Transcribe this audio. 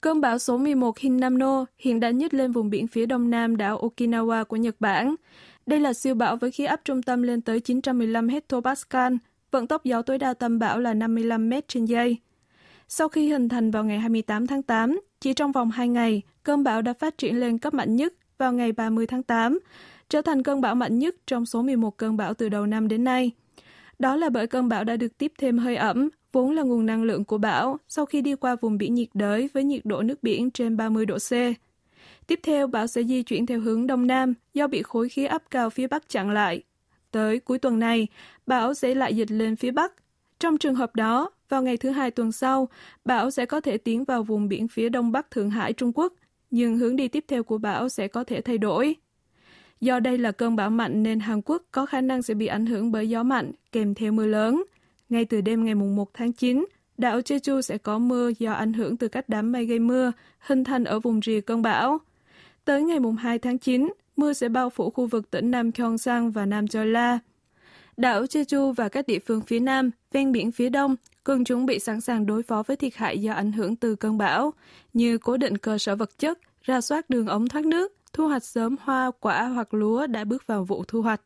Cơn bão số 11 Hinnamno hiện đã nhích lên vùng biển phía đông nam đảo Okinawa của Nhật Bản. Đây là siêu bão với khí áp trung tâm lên tới 915 hectopascal, vận tốc gió tối đa tâm bão là 55 m trên giây. Sau khi hình thành vào ngày 28 tháng 8, chỉ trong vòng 2 ngày, cơn bão đã phát triển lên cấp mạnh nhất vào ngày 30 tháng 8, trở thành cơn bão mạnh nhất trong số 11 cơn bão từ đầu năm đến nay. Đó là bởi cơn bão đã được tiếp thêm hơi ẩm vốn là nguồn năng lượng của bão sau khi đi qua vùng biển nhiệt đới với nhiệt độ nước biển trên 30 độ C. Tiếp theo, bão sẽ di chuyển theo hướng Đông Nam do bị khối khí áp cao phía Bắc chặn lại. Tới cuối tuần này, bão sẽ lại dịch lên phía Bắc. Trong trường hợp đó, vào ngày thứ hai tuần sau, bão sẽ có thể tiến vào vùng biển phía Đông Bắc Thượng Hải Trung Quốc, nhưng hướng đi tiếp theo của bão sẽ có thể thay đổi. Do đây là cơn bão mạnh nên Hàn Quốc có khả năng sẽ bị ảnh hưởng bởi gió mạnh kèm theo mưa lớn. Ngay từ đêm ngày 1 tháng 9, đảo Jeju sẽ có mưa do ảnh hưởng từ các đám mây gây mưa hình thành ở vùng rìa cơn bão. Tới ngày 2 tháng 9, mưa sẽ bao phủ khu vực tỉnh Nam Gyeongsang và Nam Jeolla. Đảo Jeju và các địa phương phía Nam, ven biển phía Đông cần chuẩn bị sẵn sàng đối phó với thiệt hại do ảnh hưởng từ cơn bão, như cố định cơ sở vật chất, ra soát đường ống thoát nước, thu hoạch sớm hoa, quả hoặc lúa đã bước vào vụ thu hoạch.